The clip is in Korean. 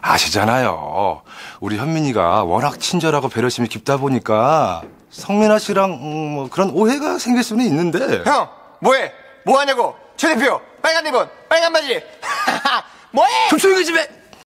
아시잖아요. 우리 현민이가 워낙 친절하고 배려심이 깊다 보니까 성민아 씨랑 음, 뭐 그런 오해가 생길 수는 있는데. 형, 뭐해? 뭐하냐고? 최 대표, 빨간 리본, 빨간 바지. 뭐해? 조용히 집에.